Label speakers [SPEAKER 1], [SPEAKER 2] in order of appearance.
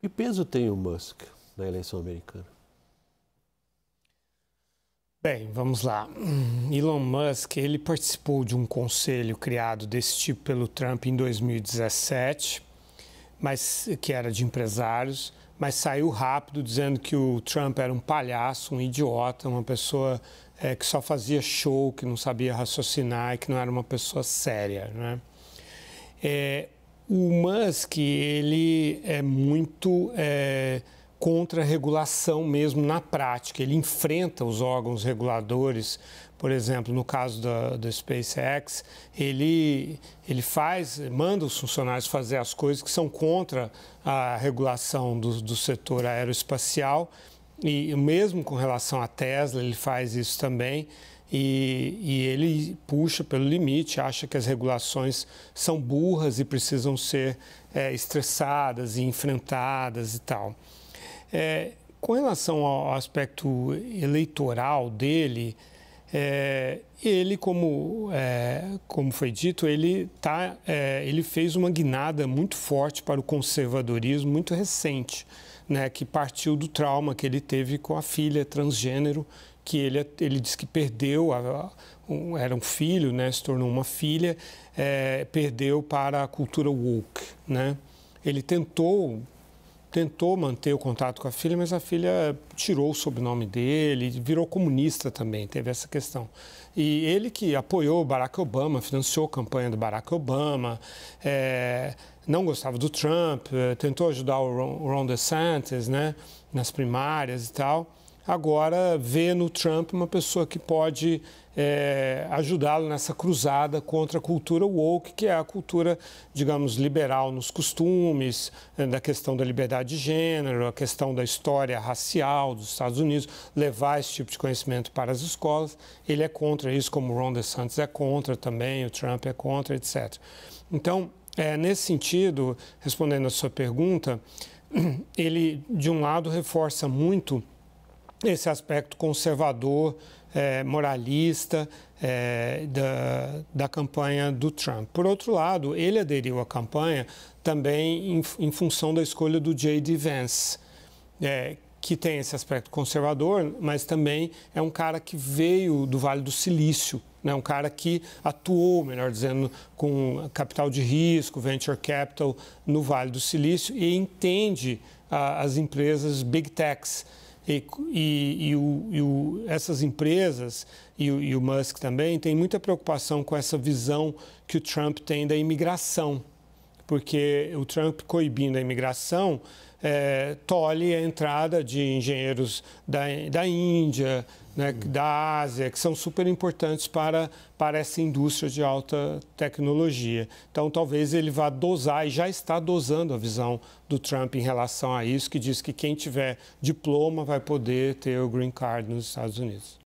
[SPEAKER 1] Que peso tem o Musk na eleição americana? Bem, vamos lá. Hum, Elon Musk, ele participou de um conselho criado desse tipo pelo Trump em 2017, mas que era de empresários, mas saiu rápido dizendo que o Trump era um palhaço, um idiota, uma pessoa é, que só fazia show, que não sabia raciocinar e que não era uma pessoa séria, né? É, o Musk, ele é muito é, contra a regulação mesmo na prática. Ele enfrenta os órgãos reguladores, por exemplo, no caso da, da SpaceX, ele, ele faz, manda os funcionários fazer as coisas que são contra a regulação do, do setor aeroespacial. E mesmo com relação à Tesla, ele faz isso também. E, e, ele puxa pelo limite, acha que as regulações são burras e precisam ser é, estressadas e enfrentadas e tal. É, com relação ao aspecto eleitoral dele, é, ele, como, é, como foi dito, ele, tá, é, ele fez uma guinada muito forte para o conservadorismo muito recente, né, que partiu do trauma que ele teve com a filha transgênero que ele, é, ele diz que perdeu, a, um, era um filho, né, se tornou uma filha, é, perdeu para a cultura woke. Né? Ele tentou tentou manter o contato com a filha, mas a filha tirou o sobrenome dele, virou comunista também, teve essa questão. E ele que apoiou Barack Obama, financiou a campanha do Barack Obama, é, não gostava do Trump, é, tentou ajudar o Ron, o Ron DeSantis né, nas primárias e tal agora vê no Trump uma pessoa que pode é, ajudá-lo nessa cruzada contra a cultura woke, que é a cultura, digamos, liberal nos costumes, é, da questão da liberdade de gênero, a questão da história racial dos Estados Unidos, levar esse tipo de conhecimento para as escolas. Ele é contra isso, como o Ron DeSantis é contra também, o Trump é contra, etc. Então, é, nesse sentido, respondendo a sua pergunta, ele, de um lado, reforça muito esse aspecto conservador, é, moralista é, da, da campanha do Trump. Por outro lado, ele aderiu à campanha também em, em função da escolha do J.D. Vance, é, que tem esse aspecto conservador, mas também é um cara que veio do Vale do Silício, né? um cara que atuou, melhor dizendo, com capital de risco, venture capital no Vale do Silício e entende as empresas big techs. E, e, e, o, e o, essas empresas e o, e o Musk também têm muita preocupação com essa visão que o Trump tem da imigração porque o Trump coibindo a imigração é, tolhe a entrada de engenheiros da, da Índia, né, da Ásia, que são super importantes para, para essa indústria de alta tecnologia. Então, talvez ele vá dosar, e já está dosando a visão do Trump em relação a isso, que diz que quem tiver diploma vai poder ter o green card nos Estados Unidos.